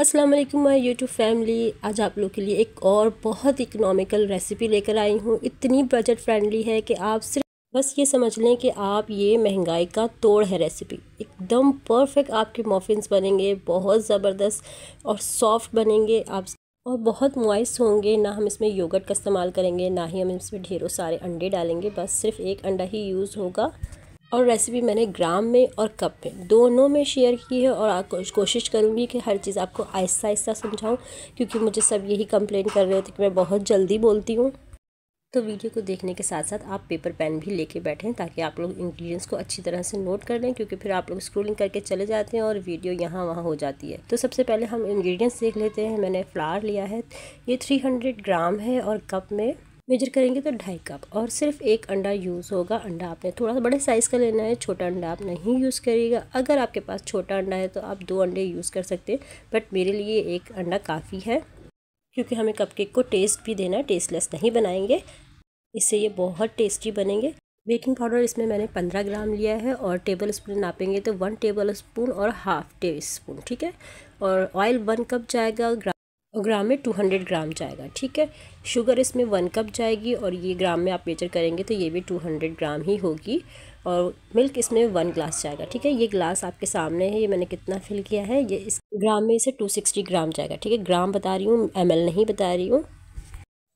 अस्सलाम वालेकुम my YouTube family आज आप लोग के लिए एक और बहुत इकनॉमिकल रेसिपी लेकर आई हूँ इतनी बजट फ्रेंडली है कि आप सिर्फ बस ये समझ लें कि आप ये महंगाई का तोड़ है रेसिपी एकदम परफेक्ट आपके मॉफिन्स बनेंगे बहुत ज़बरदस्त और सॉफ्ट बनेंगे आप और बहुत मुआइस होंगे ना हम इसमें योगर्ट का इस्तेमाल करेंगे ना ही हम इसमें ढेरों सारे अंडे डालेंगे बस सिर्फ एक अंडा ही यूज़ होगा और रेसिपी मैंने ग्राम में और कप में दोनों में शेयर की है और कोशिश करूँगी कि हर चीज़ आपको आहिस्ता आहिस्ता समझाऊँ क्योंकि मुझे सब यही कंप्लेन कर रहे थे कि मैं बहुत जल्दी बोलती हूँ तो वीडियो को देखने के साथ साथ आप पेपर पेन भी लेके बैठें ताकि आप लोग इंग्रेडिएंट्स को अच्छी तरह से नोट कर लें क्योंकि फिर आप लोग स्क्रोलिंग करके चले जाते हैं और वीडियो यहाँ वहाँ हो जाती है तो सबसे पहले हम इंग्रेडिएंट्स देख लेते हैं मैंने फ्लावर लिया है ये 300 ग्राम है और कप में मेजर करेंगे तो ढाई कप और सिर्फ एक अंडा यूज़ होगा अंडा आपने थोड़ा सा बड़े साइज़ का लेना है छोटा अंडा आप नहीं यूज़ करिएगा अगर आपके पास छोटा अंडा है तो आप दो अंडे यूज़ कर सकते हैं बट मेरे लिए एक अंडा काफ़ी है क्योंकि हमें कपकेक को टेस्ट भी देना है टेस्टलेस नहीं बनाएंगे इससे ये बहुत टेस्टी बनेंगे बेकिंग पाउडर इसमें मैंने पंद्रह ग्राम लिया है और टेबल स्पून नापेंगे तो वन टेबल स्पून और हाफ टेबल स्पून ठीक है और ऑयल वन कप जाएगा और ग्राम में टू हंड्रेड ग्राम जाएगा ठीक है शुगर इसमें वन कप जाएगी और ये ग्राम में आप मेजर करेंगे तो ये भी टू हंड्रेड ग्राम ही होगी और मिल्क इसमें वन ग्लास जाएगा ठीक है ये ग्लास आपके सामने है ये मैंने कितना फिल किया है ये इस ग्राम में इसे टू सिक्सटी ग्राम जाएगा ठीक है ग्राम बता रही हूँ एम नहीं बता रही हूँ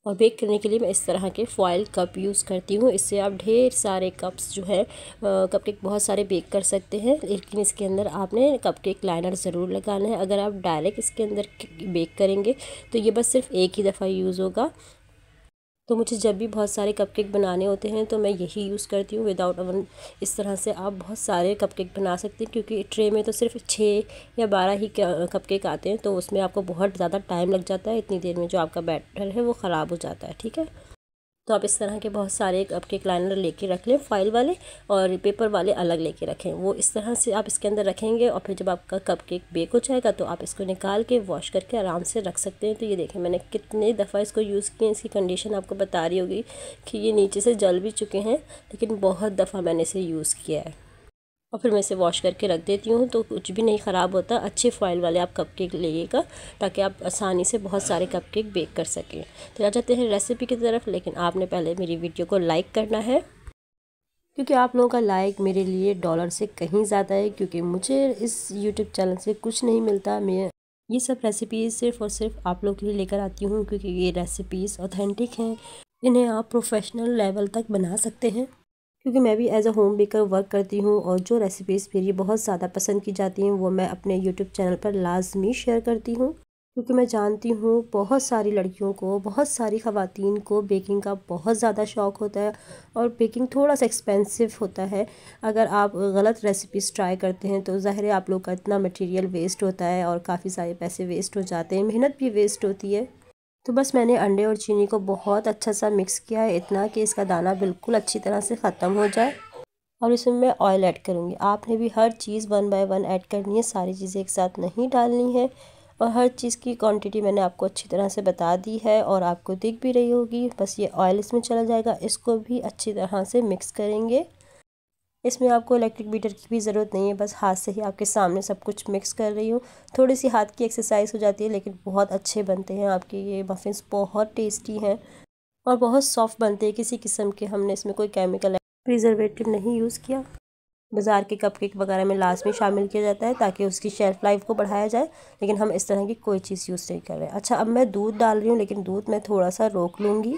और बेक करने के लिए मैं इस तरह के फॉयल कप यूज़ करती हूँ इससे आप ढेर सारे कप्स जो है कप बहुत सारे बेक कर सकते हैं लेकिन इसके अंदर आपने कप केक लाइनर ज़रूर लगाना है अगर आप डायरेक्ट इसके अंदर बेक करेंगे तो ये बस सिर्फ एक ही दफ़ा यूज़ होगा तो मुझे जब भी बहुत सारे कपकेक बनाने होते हैं तो मैं यही यूज़ करती हूँ विदाउट ओवन इस तरह से आप बहुत सारे कपकेक बना सकते हैं क्योंकि ट्रे में तो सिर्फ छः या बारह ही कपकेक आते हैं तो उसमें आपको बहुत ज़्यादा टाइम लग जाता है इतनी देर में जो आपका बैटर है वो ख़राब हो जाता है ठीक है तो आप इस तरह के बहुत सारे आपके लाइनर लेके रख लें फाइल वाले और पेपर वाले अलग लेके रखें वो इस तरह से आप इसके अंदर रखेंगे और फिर जब आपका कप केक बेक हो जाएगा तो आप इसको निकाल के वॉश करके आराम से रख सकते हैं तो ये देखें मैंने कितने दफ़ा इसको यूज़ किए इसकी कंडीशन आपको बता रही होगी कि ये नीचे से जल भी चुके हैं लेकिन बहुत दफ़ा मैंने इसे यूज़ किया है और फिर मैं इसे वॉश करके रख देती हूँ तो कुछ भी नहीं ख़राब होता अच्छे फॉइल वाले आप कपकेक लीजिएगा ताकि आप आसानी से बहुत सारे कपकेक बेक कर सकें तो आ जाते हैं रेसिपी की तरफ लेकिन आपने पहले मेरी वीडियो को लाइक करना है क्योंकि आप लोगों का लाइक मेरे लिए डॉलर से कहीं ज़्यादा है क्योंकि मुझे इस यूट्यूब चैनल से कुछ नहीं मिलता मैं ये सब रेसिपीज़ सिर्फ़ और सिर्फ आप लोगों के लिए लेकर आती हूँ क्योंकि ये रेसिपीज़ ऑथेंटिक हैं इन्हें आप प्रोफेशनल लेवल तक बना सकते हैं क्योंकि मैं भी as a home baker work करती हूँ और जो रेसिपीज़ मेरी बहुत ज़्यादा पसंद की जाती हैं वो मैं अपने यूट्यूब चैनल पर लाजमी शेयर करती हूँ क्योंकि मैं जानती हूँ बहुत सारी लड़कियों को बहुत सारी ख़वातीन को बेकिंग का बहुत ज़्यादा शौक़ होता है और बेकिंग थोड़ा सा एक्सपेंसिव होता है अगर आप गलत रेसिपीज़ ट्राई करते हैं तो ज़ाहिर आप लोग का इतना मटेरियल वेस्ट होता है और काफ़ी सारे पैसे वेस्ट हो जाते हैं मेहनत भी वेस्ट होती है तो बस मैंने अंडे और चीनी को बहुत अच्छा सा मिक्स किया है इतना कि इसका दाना बिल्कुल अच्छी तरह से ख़त्म हो जाए और इसमें मैं ऑयल ऐड करूँगी आपने भी हर चीज़ वन बाय वन ऐड करनी है सारी चीज़ें एक साथ नहीं डालनी है और हर चीज़ की क्वांटिटी मैंने आपको अच्छी तरह से बता दी है और आपको दिख भी रही होगी बस ये ऑयल इसमें चला जाएगा इसको भी अच्छी तरह से मिक्स करेंगे इसमें आपको इलेक्ट्रिक बीटर की भी ज़रूरत नहीं है बस हाथ से ही आपके सामने सब कुछ मिक्स कर रही हूँ थोड़ी सी हाथ की एक्सरसाइज हो जाती है लेकिन बहुत अच्छे बनते हैं आपके ये मफिन बहुत टेस्टी हैं और बहुत सॉफ्ट बनते हैं किसी किस्म के हमने इसमें कोई केमिकल प्रिजर्वेटिव नहीं यूज़ किया बाज़ार के कप वगैरह में लास्ट में शामिल किया जाता है ताकि उसकी शेल्फ़ लाइफ को बढ़ाया जाए लेकिन हम इस तरह की कोई चीज़ यूज़ नहीं कर रहे अच्छा अब मैं दूध डाल रही हूँ लेकिन दूध मैं थोड़ा सा रोक लूँगी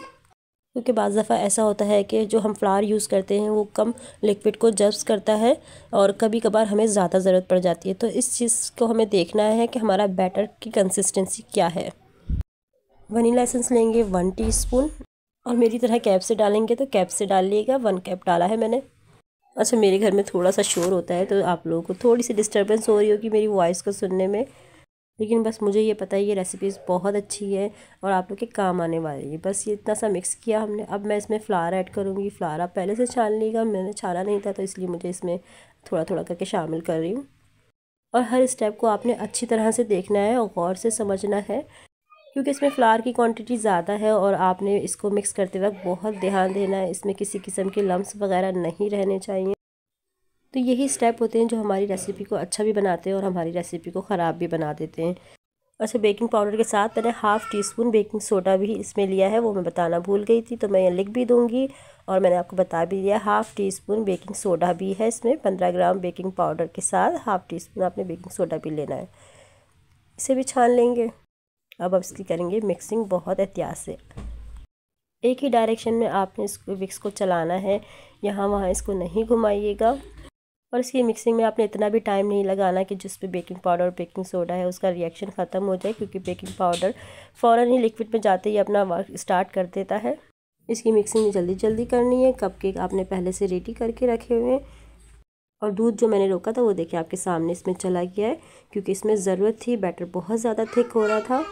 क्योंकि बज़ दफ़ा ऐसा होता है कि जो हम फ्लावर यूज़ करते हैं वो कम लिक्विड को जब्स करता है और कभी कभार हमें ज़्यादा ज़रूरत पड़ जाती है तो इस चीज़ को हमें देखना है कि हमारा बैटर की कंसिस्टेंसी क्या है वनीला एसेंस लेंगे वन टीस्पून और मेरी तरह कैप से डालेंगे तो कैप से डालिएगा वन कैप डाला है मैंने अच्छा मेरे घर में थोड़ा सा शोर होता है तो आप लोगों को थोड़ी सी डिस्टर्बेंस हो रही होगी मेरी वॉइस को सुनने में लेकिन बस मुझे ये पता है ये रेसिपीज़ बहुत अच्छी है और आप लोग के काम आने वाली है बस ये इतना सा मिक्स किया हमने अब मैं इसमें फ़्लार ऐड करूँगी फ़्लार आप पहले से छान लीजिएगा मैंने छाना नहीं था तो इसलिए मुझे इसमें थोड़ा थोड़ा करके शामिल कर रही हूँ और हर स्टेप को आपने अच्छी तरह से देखना है और गौर से समझना है क्योंकि इसमें फ़्लार की क्वांटिटी ज़्यादा है और आपने इसको मिक्स करते वक्त बहुत ध्यान देना है इसमें किसी किस्म के लम्स वगैरह नहीं रहने चाहिए तो यही स्टेप होते हैं जो हमारी रेसिपी को अच्छा भी बनाते हैं और हमारी रेसिपी को ख़राब भी बना देते हैं अच्छा बेकिंग पाउडर के साथ मैंने half teaspoon baking soda भी इसमें लिया है वो मैं बताना भूल गई थी तो मैं यहाँ लिख भी दूँगी और मैंने आपको बता भी दिया half teaspoon baking soda भी है इसमें पंद्रह ग्राम बेकिंग पाउडर के साथ हाफ़ टी स्पून आपने बेकिंग सोडा भी लेना है इसे भी छान लेंगे अब अब इसकी करेंगे मिक्सिंग बहुत एहतियात से एक ही डायरेक्शन में आपने इसको विक्स को चलाना है यहाँ वहाँ इसको नहीं घुमाइएगा और इसकी मिक्सिंग में आपने इतना भी टाइम नहीं लगाना कि जिस पे बेकिंग पाउडर और बेकिंग सोडा है उसका रिएक्शन ख़त्म हो जाए क्योंकि बेकिंग पाउडर फ़ौर ही लिक्विड में जाते ही अपना वर्क स्टार्ट कर देता है इसकी मिक्सिंग जल्दी जल्दी करनी है कप केक आपने पहले से रेडी करके रखे हुए हैं और दूध जो मैंने रोका था वो देखिए आपके सामने इसमें चला गया है क्योंकि इसमें ज़रूरत थी बैटर बहुत ज़्यादा थिक हो रहा था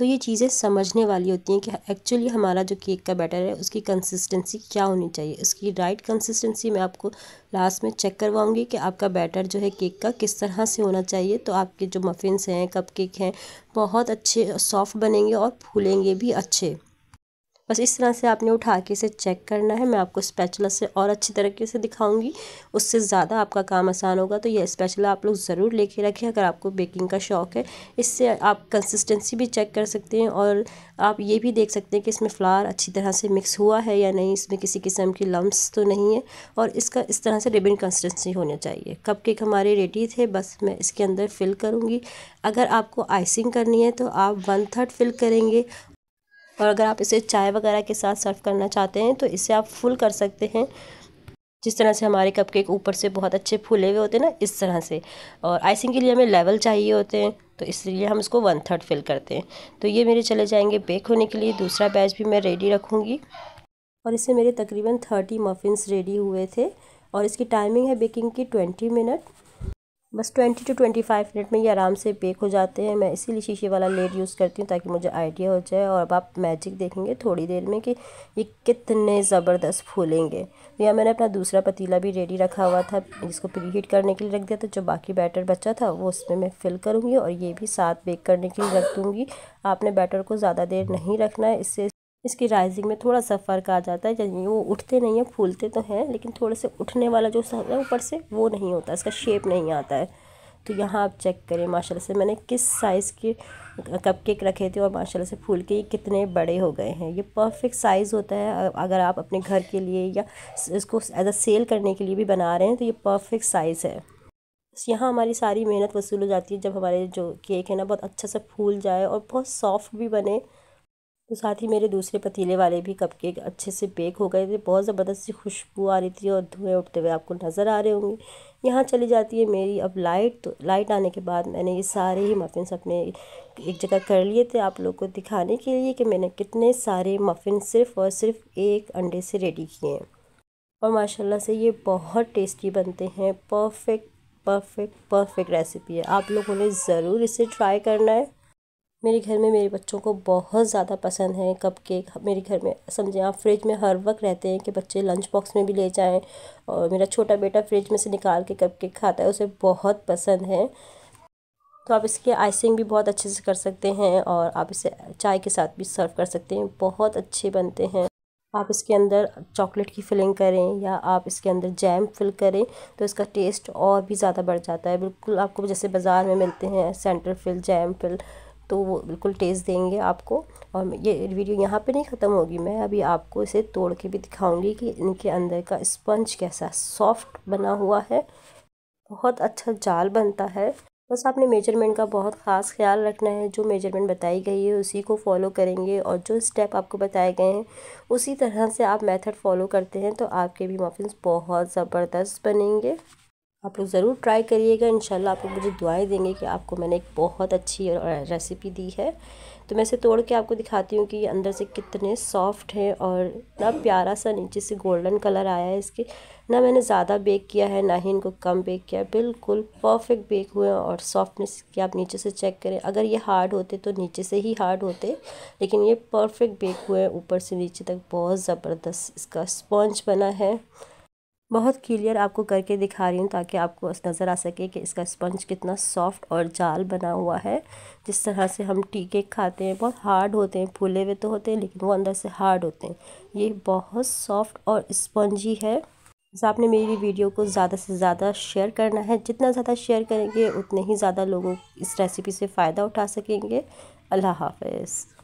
तो ये चीज़ें समझने वाली होती हैं कि एक्चुअली हमारा जो केक का बैटर है उसकी कंसिस्टेंसी क्या होनी चाहिए उसकी राइट कंसिस्टेंसी मैं आपको लास्ट में चेक करवाऊंगी कि आपका बैटर जो है केक का किस तरह से होना चाहिए तो आपके जो मफ़िन्स हैं कप केक हैं बहुत अच्छे सॉफ्ट बनेंगे और फूलेंगे भी अच्छे बस इस तरह से आपने उठा के इसे चेक करना है मैं आपको स्पैचुला से और अच्छी तरीके से दिखाऊंगी उससे ज़्यादा आपका काम आसान होगा तो यह स्पैचुला आप लोग ज़रूर लेके रखें अगर आपको बेकिंग का शौक़ है इससे आप कंसिस्टेंसी भी चेक कर सकते हैं और आप ये भी देख सकते हैं कि इसमें फ्लावर अच्छी तरह से मिक्स हुआ है या नहीं इसमें किसी किस्म की लम्ब तो नहीं है और इसका इस तरह से रिबिन कंसिस्टेंसी होना चाहिए कप केक हमारे रेडी थे बस मैं इसके अंदर फिल करूँगी अगर आपको आइसिंग करनी है तो आप वन थर्ड फिल करेंगे और अगर आप इसे चाय वगैरह के साथ सर्व करना चाहते हैं तो इसे आप फुल कर सकते हैं जिस तरह से हमारे कपकेक ऊपर से बहुत अच्छे फूले हुए होते हैं ना इस तरह से और आइसिंग के लिए हमें लेवल चाहिए होते हैं तो इसलिए हम इसको वन थर्ड फिल करते हैं तो ये मेरे चले जाएंगे बेक होने के लिए दूसरा बैच भी मैं रेडी रखूँगी और इससे मेरे तकरीबन थर्टी मफिनस रेडी हुए थे और इसकी टाइमिंग है बेकिंग की ट्वेंटी मिनट बस twenty to twenty five minute में ये आराम से बेक हो जाते हैं मैं इसीलिए शीशे वाला लेड यूज़ करती हूँ ताकि मुझे आइडिया हो जाए और अब आप मैजिक देखेंगे थोड़ी देर में कि ये कितने ज़बरदस्त फूलेंगे तो या मैंने अपना दूसरा पतीला भी रेडी रखा हुआ था जिसको प्री हीट करने के लिए रख दिया था जो बाकी बैटर बचा था वो उसमें मैं फिल करूँगी और ये भी साथ बेक करने के लिए रख दूँगी आपने बैटर को ज़्यादा देर नहीं रखना है इससे इसकी राइजिंग में थोड़ा सा फ़र्क आ जाता है यानी वो उठते नहीं हैं फूलते तो हैं लेकिन थोड़े से उठने वाला जो है ऊपर से वो नहीं होता इसका शेप नहीं आता है तो यहाँ आप चेक करें माशाल्लाह से मैंने किस साइज़ के कप केक रखे थे और माशाल्लाह से फूल के ये कितने बड़े हो गए हैं ये परफेक्ट साइज़ होता है अगर आप अपने घर के लिए या इसको एज अ सेल करने के लिए भी बना रहे हैं तो ये परफेक्ट साइज़ है यहाँ हमारी सारी मेहनत वसूल हो जाती है जब हमारे जो केक है ना बहुत अच्छा सा फूल जाए और बहुत सॉफ्ट भी बने तो साथ ही मेरे दूसरे पतीले वाले भी कपकेक अच्छे से बेक हो गए थे बहुत ज़बरदस्त सी खुशबू आ रही थी और धुएँ उठते हुए आपको नज़र आ रहे होंगे यहाँ चली जाती है मेरी अब लाइट तो लाइट आने के बाद मैंने ये सारे ही मफ़िन्स अपने एक जगह कर लिए थे आप लोग को दिखाने के लिए कि मैंने कितने सारे मफ़िन सिर्फ़ और सिर्फ एक अंडे से रेडी किए हैं और माशाला से ये बहुत टेस्टी बनते हैं परफेक्ट परफेक्ट परफेक्ट रेसिपी है आप लोगों ने ज़रूर इसे ट्राई करना है मेरे घर में मेरे बच्चों को बहुत ज़्यादा पसंद है कप केक मेरे घर में समझें आप फ्रिज में हर वक्त रहते हैं कि बच्चे लंच बॉक्स में भी ले जाएं और मेरा छोटा बेटा फ्रिज में से निकाल के कप केक खाता है उसे बहुत पसंद है तो आप इसके आइसिंग भी बहुत अच्छे से कर सकते हैं और आप इसे चाय के साथ भी सर्व कर सकते हैं बहुत अच्छे बनते हैं आप इसके अंदर चॉकलेट की फिलिंग करें या आप इसके अंदर जैम फिल करें तो इसका टेस्ट और भी ज़्यादा बढ़ जाता है बिल्कुल आपको जैसे बाज़ार में मिलते हैं सेंटर फिल जैम फिल तो वो बिल्कुल टेस्ट देंगे आपको और ये वीडियो यहाँ पे नहीं ख़त्म होगी मैं अभी आपको इसे तोड़ के भी दिखाऊंगी कि इनके अंदर का स्पंज कैसा सॉफ्ट बना हुआ है बहुत अच्छा जाल बनता है बस आपने मेजरमेंट का बहुत ख़ास ख्याल रखना है जो मेजरमेंट बताई गई है उसी को फॉलो करेंगे और जो स्टेप आपको बताए गए हैं उसी तरह से आप मेथड फॉलो करते हैं तो आपके भी मफिन्स बहुत ज़बरदस्त बनेंगे आप लोग ज़रूर ट्राई करिएगा इन आप लोग मुझे दुआएं देंगे कि आपको मैंने एक बहुत अच्छी रेसिपी दी है तो मैं इसे तोड़ के आपको दिखाती हूँ कि ये अंदर से कितने सॉफ्ट हैं और ना प्यारा सा नीचे से गोल्डन कलर आया है इसके ना मैंने ज़्यादा बेक किया है ना ही इनको कम बेक किया है बिल्कुल परफेक्ट बेक हुए हैं और सॉफ्टनेस की आप नीचे से चेक करें अगर ये हार्ड होते तो नीचे से ही हार्ड होते लेकिन ये परफेक्ट बेक हुए हैं ऊपर से नीचे तक बहुत ज़बरदस्त इसका स्पॉन्ज बना है बहुत क्लियर आपको करके दिखा रही हूँ ताकि आपको नज़र आ सके कि इसका स्पंज कितना सॉफ्ट और जाल बना हुआ है जिस तरह से हम टी केक खाते हैं बहुत हार्ड होते हैं फूले हुए तो होते हैं लेकिन वो अंदर से हार्ड होते हैं ये बहुत सॉफ्ट और स्पंजी है बस आपने मेरी वीडियो को ज़्यादा से ज़्यादा शेयर करना है जितना ज़्यादा शेयर करेंगे उतने ही ज़्यादा लोगों इस रेसिपी से फ़ायदा उठा सकेंगे अल्लाह हाफिज़